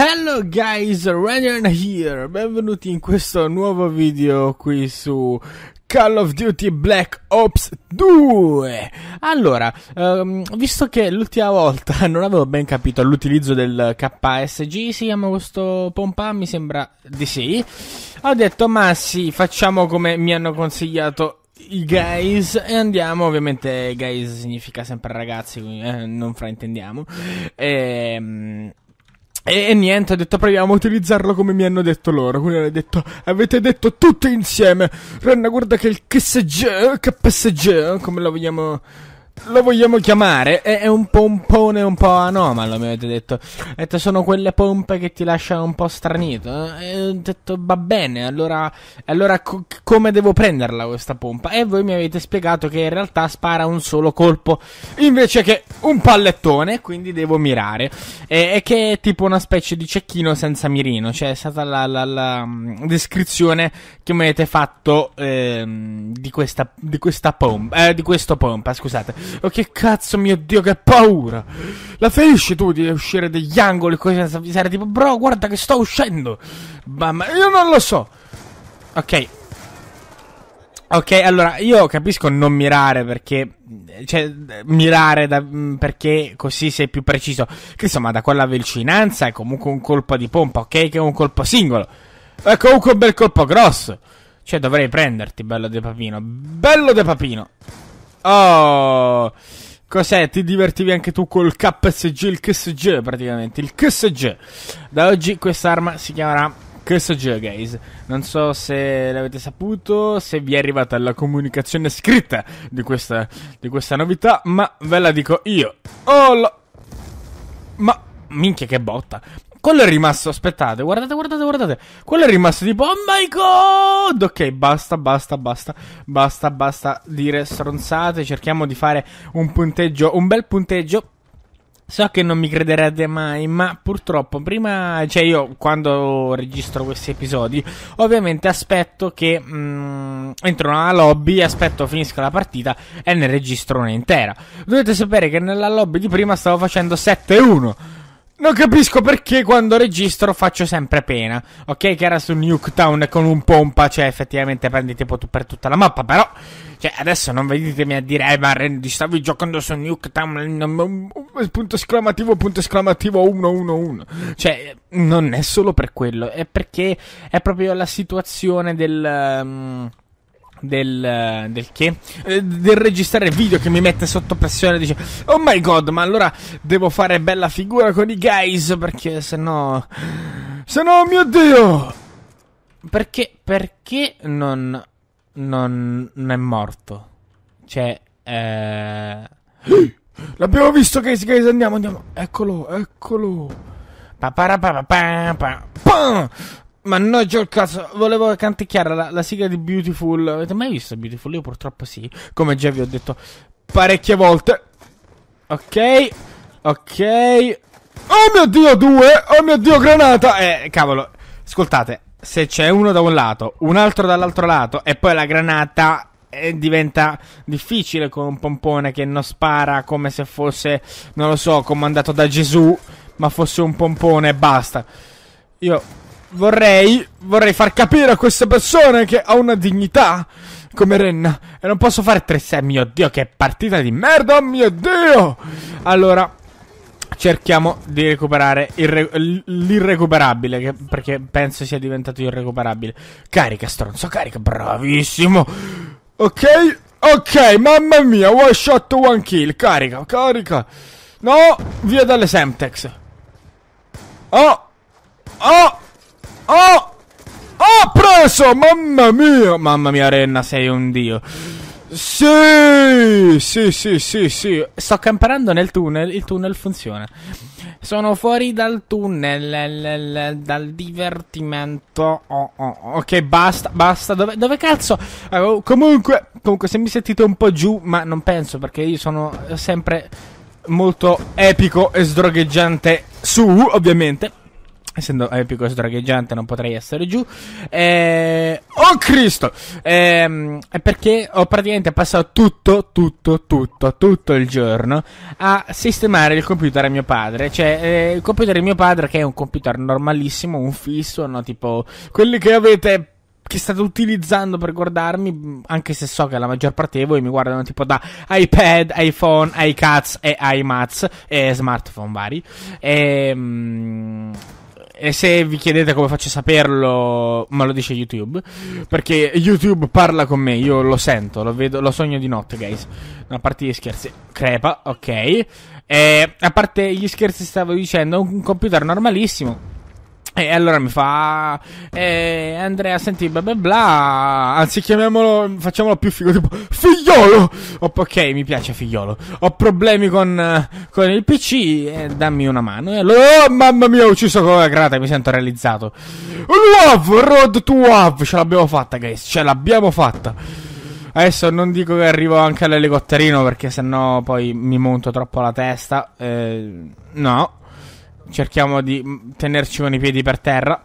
Hello guys, Ryan here, benvenuti in questo nuovo video qui su Call of Duty Black Ops 2 Allora, um, visto che l'ultima volta non avevo ben capito l'utilizzo del KSG, si chiama questo pompa, mi sembra di sì Ho detto ma sì, facciamo come mi hanno consigliato i guys e andiamo ovviamente guys significa sempre ragazzi quindi eh, non fraintendiamo ehm e, e, niente, ha detto proviamo a utilizzarlo come mi hanno detto loro. Quindi hanno detto, avete detto tutti insieme. Renna guarda che il KSG, KSG, come lo vogliamo lo vogliamo chiamare, è, un pompone un po' anomalo, mi avete detto. detto sono quelle pompe che ti lasciano un po' stranito. Eh? E ho detto, va bene, allora, allora co- come devo prenderla questa pompa? E voi mi avete spiegato che in realtà spara un solo colpo, invece che un pallettone, quindi devo mirare. E, e che è tipo una specie di cecchino senza mirino, cioè è stata la, la, la mm, descrizione che mi avete fatto eh, di, questa, di questa pompa, eh, di questo pompa, scusate. Oh, che cazzo, mio Dio, che paura! La ferisci tu di uscire degli angoli così senza avvisare? Tipo, bro, guarda che sto uscendo! Mamma, io non lo so! Ok. Ok, allora, io capisco non mirare perché... Cioè, mirare da, perché così sei più preciso. Che insomma, da quella vicinanza è comunque un colpo di pompa, ok? Che è un colpo singolo. È comunque un bel colpo grosso. Cioè, dovrei prenderti, bello De Papino. Bello De Papino. Oh, cos'è? Ti divertivi anche tu col KSG, il KSG praticamente, il KSG. Da oggi questa arma si chiamerà KSG, guys. Non so se l'avete saputo, se vi è arrivata la comunicazione scritta di questa, di questa novità, ma ve la dico io. Oh, lo... Ma minchia che botta. Quello è rimasto, aspettate, guardate, guardate, guardate. Quello è rimasto tipo, oh my god! Ok, basta, basta, basta, basta, basta dire stronzate. Cerchiamo di fare un punteggio, un bel punteggio. So che non mi crederete mai, ma purtroppo prima, cioè io quando registro questi episodi, ovviamente aspetto che mm, entro nella lobby, aspetto finisca la partita e ne registro una intera. Dovete sapere che nella lobby di prima stavo facendo 7-1. Non capisco perché quando registro faccio sempre pena. Ok, che era su Nuketown con un pompa, cioè effettivamente prendi tipo per tutta la mappa, però... Cioè, adesso non venitemi a dire, eh, ma Randy, stavi giocando su Nuketown, punto esclamativo, punto esclamativo, 111. Cioè, non è solo per quello, è perché è proprio la situazione del... Um del, del, che? Eh, del registrare video che mi mette sotto pressione e dice Oh my god, ma allora devo fare bella figura con i guys perché se no... Se no, mio dio! Perché, perché non, non, non è morto? Cioè, eh... L'abbiamo visto, guys, guys, andiamo, andiamo Eccolo, eccolo pa pa pa pa pa pa Mannaggia il cazzo, volevo canticchiare la, la, sigla di Beautiful. Avete mai visto Beautiful? Io purtroppo sì, come già vi ho detto parecchie volte. Ok, ok. Oh mio dio, due! Oh mio dio, granata! Eh, cavolo, ascoltate, se c'è uno da un lato, un altro dall'altro lato e poi la granata eh, diventa difficile con un pompone che non spara come se fosse, non lo so, comandato da Gesù, ma fosse un pompone e basta. Io vorrei, vorrei far capire a queste persone che ho una dignità come Renna. E non posso fare 3-6. Mio Dio, che partita di merda, Oh mio Dio! Allora, cerchiamo di recuperare l'irrecuperabile, perché penso sia diventato irrecuperabile. Carica, stronzo, carica, bravissimo! Ok, ok, mamma mia, one shot, one kill, carica, carica. No, via dalle Semtex. Oh! Oh! Oh! Ho oh, preso! Mamma mia! Mamma mia, Renna, sei un dio. Sì, sì, sì, sì, sì. Sto camperando nel tunnel, il tunnel funziona. Sono fuori dal tunnel, dal divertimento. Oh, oh, oh, ok, basta, basta. Dove, dove cazzo? Uh, comunque, comunque, se mi sentite un po' giù, ma non penso perché io sono sempre molto epico e sdrogheggiante su, ovviamente. Essendo eh, più e dragheggiante non potrei essere giù. Eh, oh Cristo! Eh, è perché ho praticamente passato tutto, tutto, tutto, tutto il giorno a sistemare il computer a mio padre. Cioè, eh, il computer di mio padre che è un computer normalissimo, un fisso, no? Tipo, quelli che avete che state utilizzando per guardarmi, anche se so che la maggior parte di voi mi guardano tipo da iPad, iPhone, iCats e iMats e smartphone vari. Ehm. E se vi chiedete come faccio a saperlo, me lo dice YouTube. Perché YouTube parla con me, io lo sento, lo vedo, lo sogno di notte, guys. No, a parte gli scherzi, crepa, ok. E a parte gli scherzi, stavo dicendo, un computer normalissimo e allora mi fa, eh, Andrea, senti, bla bla bla. Anzi, chiamiamolo, facciamolo più figo. Tipo, figliolo! Oh, ok, mi piace figliolo. Ho problemi con, con il PC, eh, dammi una mano. E allora, oh, mamma mia, ho ucciso con la grata, mi sento realizzato. Love, road to love. Ce l'abbiamo fatta, guys, ce l'abbiamo fatta. Adesso non dico che arrivo anche all'elicotterino perché sennò poi mi monto troppo la testa. Eh, no, cerchiamo di mm, tenerci con i piedi per terra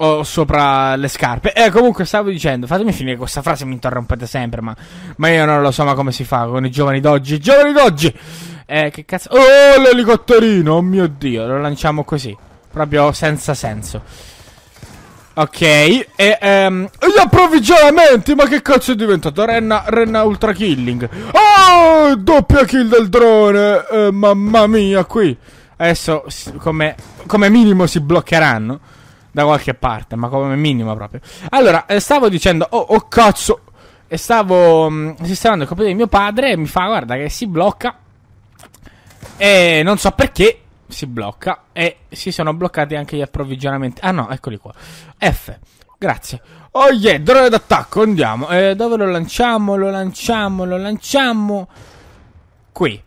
o sopra le scarpe. E eh, comunque stavo dicendo, fatemi finire questa frase, mi interrompete sempre, ma, ma io non lo so ma come si fa con i giovani d'oggi. giovani d'oggi! Eh, che cazzo... Oh, l'elicotterino, oh mio Dio, lo lanciamo così, proprio senza senso. Ok, e ehm, gli approvvigionamenti, ma che cazzo è diventato? Renna, Renna Ultra Killing. Oh, doppia kill del drone, eh, mamma mia, qui. Adesso come, come minimo si bloccheranno da qualche parte, ma come minimo proprio. Allora, eh, stavo dicendo, oh, oh cazzo, e stavo mm, sistemando il computer di mio padre e mi fa, guarda che si blocca. E non so perché si blocca e si sono bloccati anche gli approvvigionamenti. Ah no, eccoli qua. F. Grazie. Oh yeah, drone d'attacco, andiamo. Eh, dove lo lanciamo? Lo lanciamo, lo lanciamo. Qui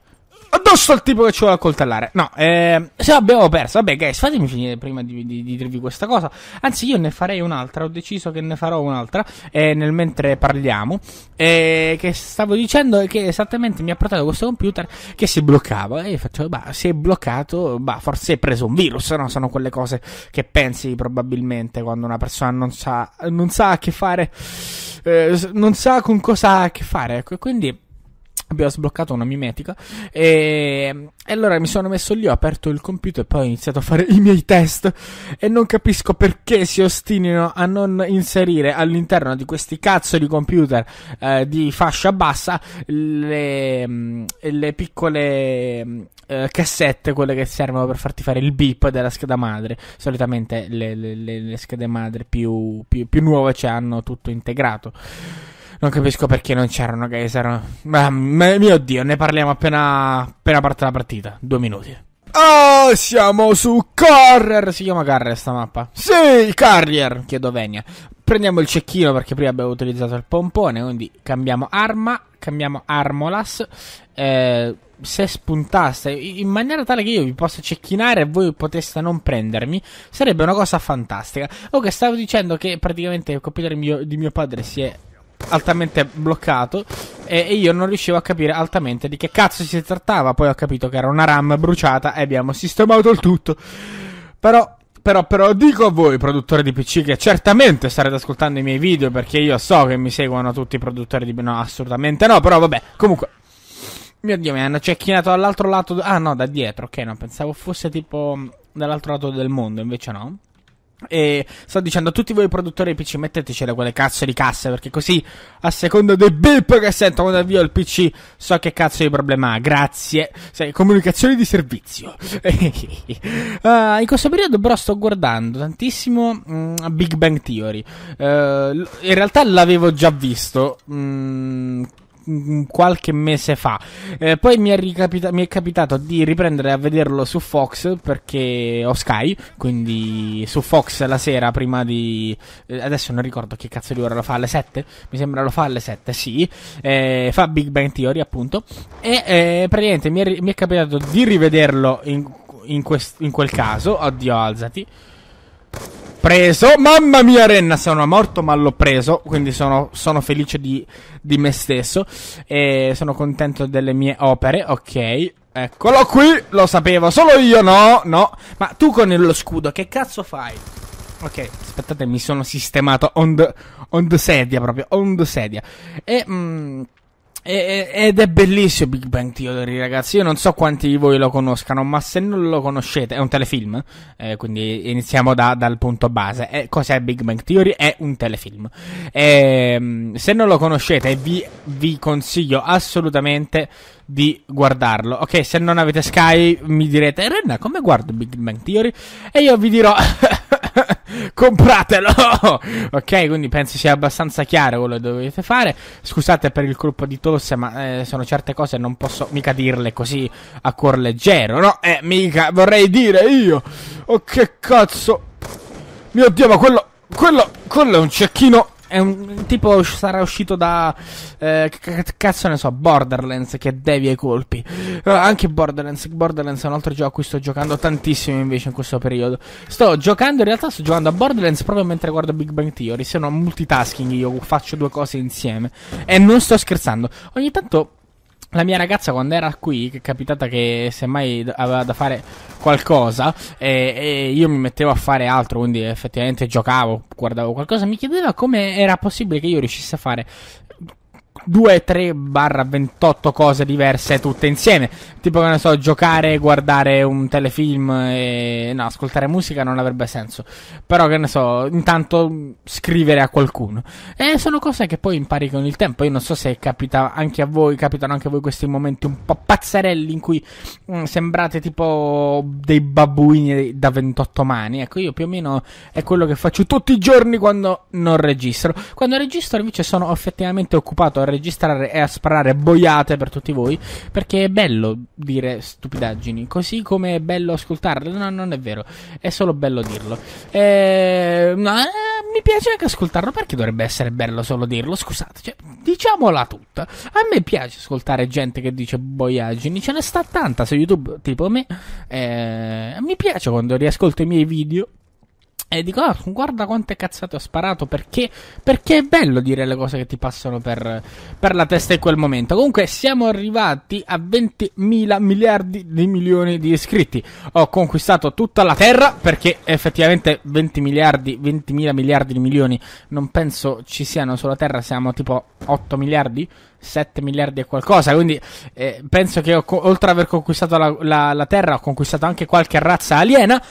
addosso al tipo che ci vuole accoltellare. No, eh, se abbiamo perso, vabbè, guys, fatemi finire prima di, di, di, dirvi questa cosa. Anzi, io ne farei un'altra. Ho deciso che ne farò un'altra eh, nel mentre parliamo. Eh, che stavo dicendo che esattamente mi ha portato questo computer che si bloccava. E io faccio, bah, si è bloccato, bah, forse è preso un virus. No, sono quelle cose che pensi probabilmente quando una persona non sa, non sa a che fare, eh, non sa con cosa ha a che fare. Ecco, Quindi. Abbiamo sbloccato una mimetica e, e, allora mi sono messo lì, ho aperto il computer e poi ho iniziato a fare i miei test e non capisco perché si ostinino a non inserire all'interno di questi cazzo di computer eh, di fascia bassa le, mm, le piccole mm, eh, cassette, quelle che servono per farti fare il beep della scheda madre. Solitamente le, le, le schede madre più, più, più nuove ci hanno tutto integrato. Non capisco perché non c'erano Gaisar. Ma, ma, mio Dio, ne parliamo appena, appena parte la partita. Due minuti. Oh, siamo su Correr! Si chiama Carrier sta mappa? Sì, Carrier! Chiedo Venia. Prendiamo il cecchino perché prima abbiamo utilizzato il pompone, quindi cambiamo arma, cambiamo armolas. Eh, se spuntaste in maniera tale che io vi possa cecchinare e voi poteste non prendermi, sarebbe una cosa fantastica. Ok, stavo dicendo che praticamente il computer mio, di mio padre si è altamente bloccato e, e io non riuscivo a capire altamente di che cazzo si trattava. Poi ho capito che era una RAM bruciata e abbiamo sistemato il tutto. Però però, però dico a voi, produttori di PC, che certamente starete ascoltando i miei video perché io so che mi seguono tutti i produttori di PC. No, assolutamente no, però vabbè, comunque. Mio dio, mi hanno cecchinato dall'altro lato. Ah no, da dietro, ok, no, pensavo fosse tipo dall'altro lato del mondo, invece no. E sto dicendo a tutti voi produttori PC, mettetecela quelle cazzo di casse, perché così a seconda del bip che sento quando avvio il PC, so che cazzo di problema ha. Grazie. Sai, comunicazioni di servizio. uh, in questo periodo, però, sto guardando tantissimo um, Big Bang Theory. Uh, in realtà l'avevo già visto. Um, Mm, qualche mese fa. Eh, poi mi è, ricapita- mi è, capitato di riprendere a vederlo su Fox perché ho Sky, quindi su Fox la sera prima di... Eh, adesso non ricordo che cazzo di ora lo fa, alle 7? Mi sembra lo fa alle 7, sì. Eh, fa Big Bang Theory appunto. E eh, praticamente mi è, mi è, capitato di rivederlo in, in, quest- in quel caso. Oddio, alzati preso. Mamma mia, Renna, sono morto, ma l'ho preso. Quindi sono, sono felice di, di, me stesso. E sono contento delle mie opere. Ok. Eccolo qui, lo sapevo, solo io no, no. Ma tu con lo scudo, che cazzo fai? Ok, aspettate, mi sono sistemato on the, on the sedia proprio, on the sedia. E... Mh, mm, ed è bellissimo Big Bang Theory, ragazzi. Io non so quanti di voi lo conoscano, ma se non lo conoscete, è un telefilm. Eh, quindi iniziamo da, dal punto base. Eh, cos'è Big Bang Theory? È un telefilm. Eh, se non lo conoscete, vi, vi, consiglio assolutamente di guardarlo. Ok, se non avete Sky, mi direte, Renna, come guardo Big Bang Theory? E io vi dirò compratelo. ok, quindi penso sia abbastanza chiaro quello che dovete fare. Scusate per il colpo di tosse, ma eh, sono certe cose non posso mica dirle così a cuor leggero, no? Eh, mica vorrei dire io. Oh, che cazzo. Mio Dio, ma quello... Quello... Quello è un cecchino è un tipo sarà uscito da eh, cazzo ne so Borderlands che devi ai colpi uh, anche Borderlands Borderlands è un altro gioco a cui sto giocando tantissimo invece in questo periodo sto giocando in realtà sto giocando a Borderlands proprio mentre guardo Big Bang Theory se no multitasking io faccio due cose insieme e non sto scherzando ogni tanto la mia ragazza quando era qui, che è capitata che semmai aveva da fare qualcosa e, eh, e, io mi mettevo a fare altro, quindi effettivamente giocavo, guardavo qualcosa, mi chiedeva come era possibile che io riuscisse a fare 2, 3 barra 28 cose diverse tutte insieme. Tipo che ne so, giocare, guardare un telefilm e no, ascoltare musica non avrebbe senso. Però che ne so, intanto scrivere a qualcuno. E sono cose che poi impari con il tempo. Io non so se capita anche a voi, capitano anche a voi questi momenti un po' pazzerelli in cui mh, mm, sembrate tipo dei babbuini da 28 mani. Ecco, io più o meno è quello che faccio tutti i giorni quando non registro. Quando registro invece sono effettivamente occupato a registrare e a sparare boiate per tutti voi, perché è bello dire stupidaggini, così come è bello ascoltarle. No, non è vero, è solo bello dirlo. E... Eh, eh, mi piace anche ascoltarlo, perché dovrebbe essere bello solo dirlo? Scusate, cioè, diciamola tutta. A me piace ascoltare gente che dice boiaggini, ce ne sta tanta su YouTube, tipo me. Eh, mi piace quando riascolto i miei video e dico, ah, guarda quante cazzate ho sparato. Perché, perché è bello dire le cose che ti passano per, per, la testa in quel momento. Comunque, siamo arrivati a 20.000 miliardi di milioni di iscritti. Ho conquistato tutta la terra. Perché effettivamente 20 miliardi, 20.000 miliardi di milioni non penso ci siano sulla terra. Siamo tipo 8 miliardi. 7 miliardi e qualcosa. Quindi eh, penso che ho, oltre ad aver conquistato la, la, la, Terra, ho conquistato anche qualche razza aliena.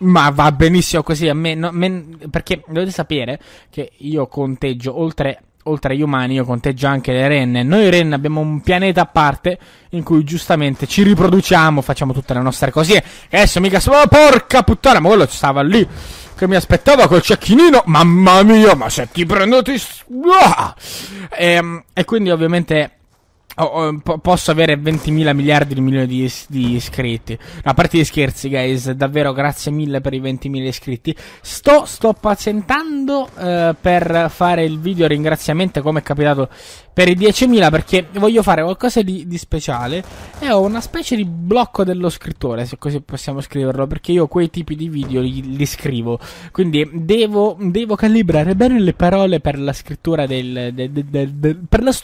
Ma va benissimo così, a me, no, me, perché dovete sapere che io conteggio oltre, oltre agli umani, io conteggio anche le renne. Noi renne abbiamo un pianeta a parte in cui giustamente ci riproduciamo, facciamo tutte le nostre cosine. E adesso mica solo, oh, porca puttana, ma quello stava lì che mi aspettava col cecchinino, mamma mia, ma se ti prendo ti... E, ehm, e quindi ovviamente Oh, oh, posso avere 20.000 miliardi di milioni di, di iscritti. No, a parte gli scherzi, guys, davvero grazie mille per i 20.000 iscritti. Sto, sto pazientando eh, per fare il video ringraziamento come è capitato per i 10.000 perché voglio fare qualcosa di, di, speciale e ho una specie di blocco dello scrittore, se così possiamo scriverlo, perché io quei tipi di video li, li scrivo. Quindi devo, devo, calibrare bene le parole per la scrittura del... del, del, del per, la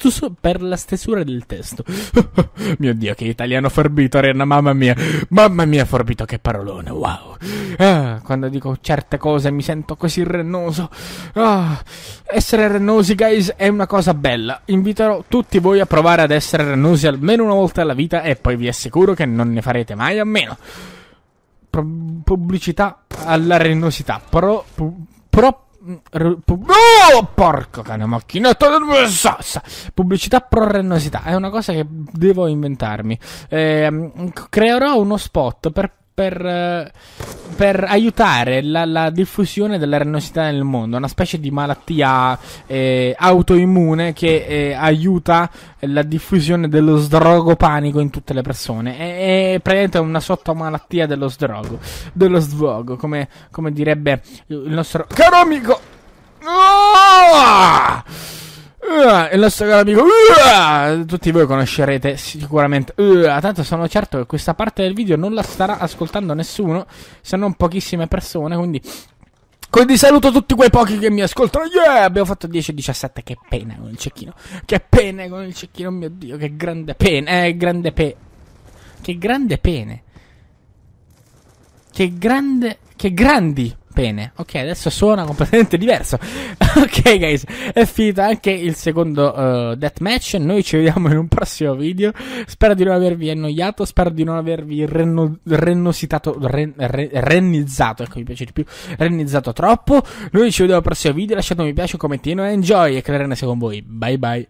per la stesura del testo. Mio Dio, che italiano forbito, Renna, mamma mia. Mamma mia, forbito, che parolone, wow. Ah, quando dico certe cose mi sento così rennoso. Ah, essere rennosi, guys, è una cosa bella. Inviterò tutti voi a provare ad essere rennosi almeno una volta alla vita e poi vi assicuro che non ne farete mai a meno. Pro- pubblicità alla rennosità. Pro... Pu- pro- Oh, porco cane, macchinetta del salsa. Pubblicità prorrennosità. È una cosa che devo inventarmi. Eh, creerò uno spot per per, per aiutare la, la, diffusione della renosità nel mondo, una specie di malattia eh, autoimmune che eh, aiuta la diffusione dello sdrogo panico in tutte le persone. È, è praticamente una sottomalattia dello sdrogo, dello svogo, come, come direbbe il nostro caro amico. Oh! Uh, il nostro caro amico uh, tutti voi conoscerete sicuramente uh, tanto sono certo che questa parte del video non la starà ascoltando nessuno se non pochissime persone quindi quindi saluto tutti quei pochi che mi ascoltano yeah abbiamo fatto 10-17 che pena con il cecchino che pena con il cecchino mio dio che grande pena eh grande pe che grande pene che grande che grandi Bene, Ok, adesso suona completamente diverso. ok, guys, è finito anche il secondo uh, deathmatch. Noi ci vediamo in un prossimo video. Spero di non avervi annoiato. Spero di non avervi renno, rennositato. Ren, re, rennizzato. Ecco, mi piace di più. Rennizzato troppo. Noi ci vediamo al prossimo video. Lasciate un mi piace, un commentino. e Enjoy e Clarena sia con voi. Bye bye.